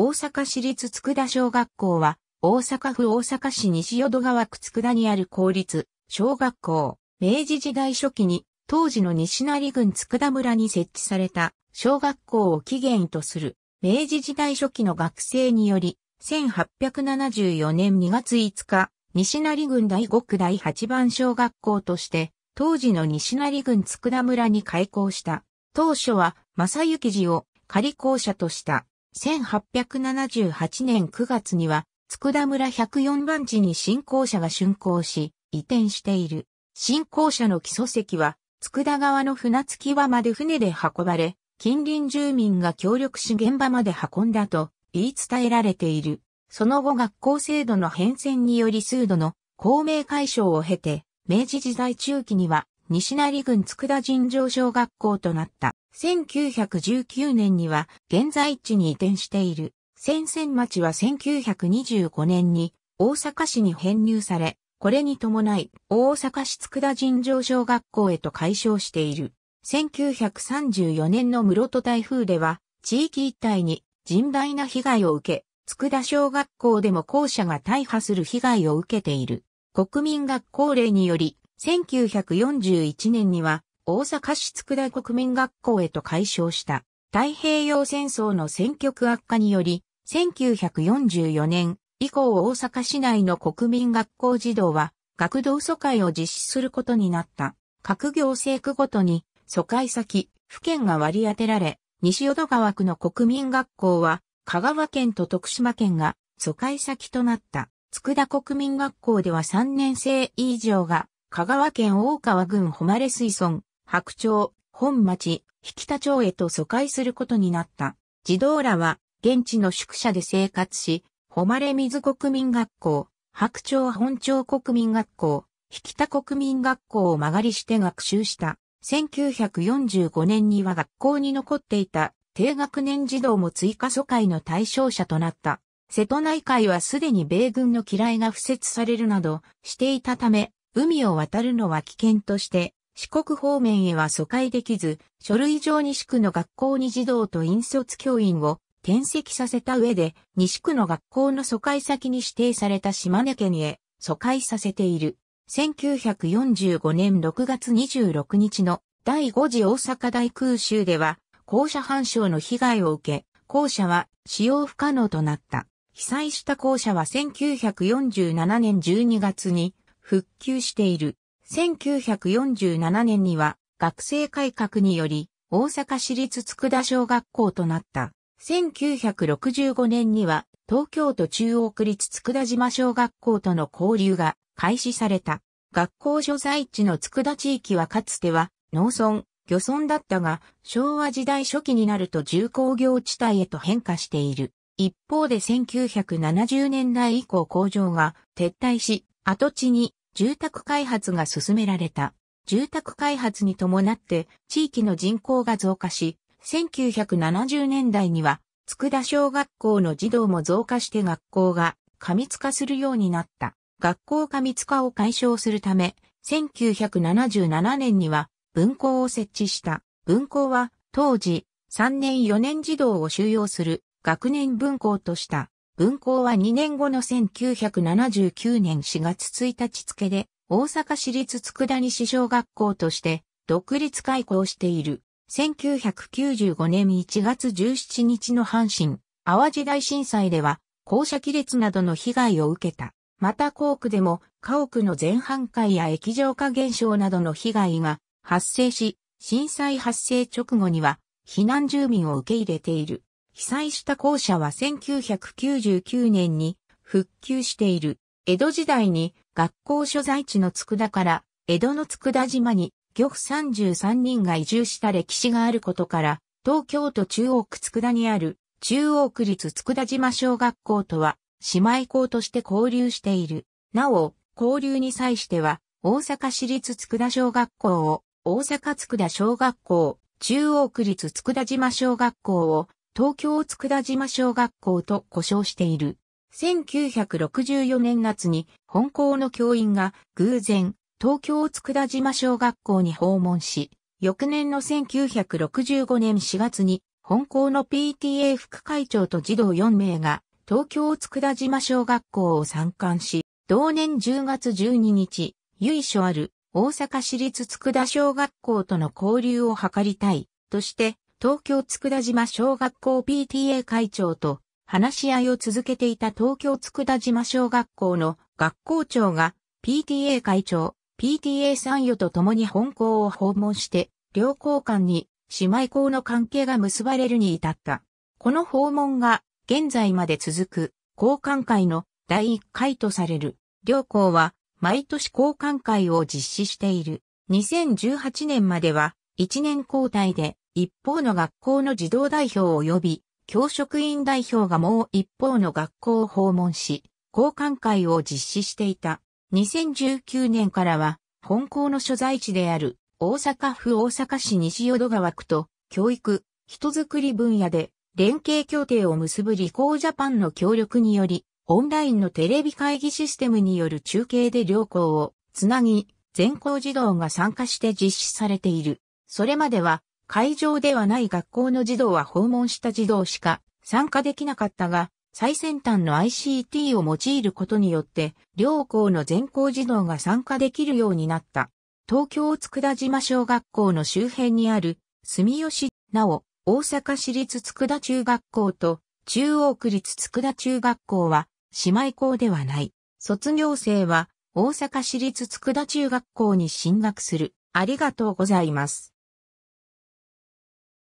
大阪市立佃小学校は、大阪府大阪市西淀川区佃にある公立、小学校、明治時代初期に、当時の西成郡佃村に設置された、小学校を起源とする、明治時代初期の学生により、1874年2月5日、西成郡第5区第8番小学校として、当時の西成郡佃村に開校した。当初は、正幸寺を仮校舎とした。1878年9月には、佃村104番地に新校舎が竣工し、移転している。新校舎の基礎石は、佃川の船着き場まで船で運ばれ、近隣住民が協力し現場まで運んだと言い伝えられている。その後学校制度の変遷により数度の公明解消を経て、明治時代中期には西成郡佃尋常小学校となった。1919年には現在地に移転している。千々町は1925年に大阪市に編入され、これに伴い大阪市佃尋常小学校へと改称している。1934年の室戸台風では地域一帯に甚大な被害を受け、佃小学校でも校舎が大破する被害を受けている。国民学校令により、1941年には大阪市佃国民学校へと改称した。太平洋戦争の戦局悪化により、1944年以降大阪市内の国民学校児童は学童疎開を実施することになった。各行政区ごとに疎開先、府県が割り当てられ、西淀川区の国民学校は香川県と徳島県が疎開先となった。佃国民学校では3年生以上が香川県大川郡誉れ水村、白鳥、本町、引田町へと疎開することになった。児童らは現地の宿舎で生活し、誉れ水国民学校、白鳥本町国民学校、引田国民学校を曲がりして学習した。1945年には学校に残っていた低学年児童も追加疎開の対象者となった。瀬戸内海はすでに米軍の嫌いが敷設されるなどしていたため、海を渡るのは危険として、四国方面へは疎開できず、書類上西区の学校に児童と引率教員を転籍させた上で、西区の学校の疎開先に指定された島根県へ疎開させている。1945年6月26日の第5次大阪大空襲では、校舎反省の被害を受け、校舎は使用不可能となった。被災した校舎は1947年12月に復旧している。1947年には学生改革により大阪市立佃小学校となった。1965年には東京都中央区立佃島小学校との交流が開始された。学校所在地の佃地域はかつては農村、漁村だったが、昭和時代初期になると重工業地帯へと変化している。一方で1970年代以降工場が撤退し、跡地に住宅開発が進められた。住宅開発に伴って地域の人口が増加し、1970年代には、佃小学校の児童も増加して学校が過密化するようになった。学校過密化を解消するため、1977年には分校を設置した。分校は当時3年4年児童を収容する学年分校とした。運行は2年後の1979年4月1日付で、大阪市立佃西小学校として独立開校している。1995年1月17日の阪神、淡路大震災では、校舎亀裂などの被害を受けた。また校区でも、家屋の全半壊や液状化現象などの被害が発生し、震災発生直後には、避難住民を受け入れている。被災した校舎は1999年に復旧している。江戸時代に学校所在地の佃から江戸の佃島に漁夫33人が移住した歴史があることから、東京都中央区佃にある中央区立佃島小学校とは姉妹校として交流している。なお、交流に際しては、大阪市立佃小学校を、大阪佃小学校、中央区立佃島小学校を、東京佃島小学校と呼称している。1964年夏に本校の教員が偶然東京佃島小学校に訪問し、翌年の1965年4月に本校の PTA 副会長と児童4名が東京佃島小学校を参観し、同年10月12日、由緒ある大阪市立佃小学校との交流を図りたいとして東京佃島小学校 PTA 会長と話し合いを続けていた東京佃島小学校の学校長が PTA 会長、PTA 参与と共に本校を訪問して、両校間に姉妹校の関係が結ばれるに至った。この訪問が現在まで続く交換会の第1回とされる。両校は毎年交換会を実施している。2018年までは1年交代で一方の学校の児童代表及び教職員代表がもう一方の学校を訪問し、交換会を実施していた。2019年からは、本校の所在地である大阪府大阪市西淀川区と教育、人づくり分野で連携協定を結ぶ理工ジャパンの協力により、オンラインのテレビ会議システムによる中継で両校をつなぎ、全校児童が参加して実施されている。それまでは会場ではない学校の児童は訪問した児童しか参加できなかったが、最先端の ICT を用いることによって、両校の全校児童が参加できるようになった。東京佃島小学校の周辺にある、住吉、なお、大阪市立佃中学校と、中央区立佃中学校は、姉妹校ではない。卒業生は、大阪市立佃中学校に進学する。ありがとうございます。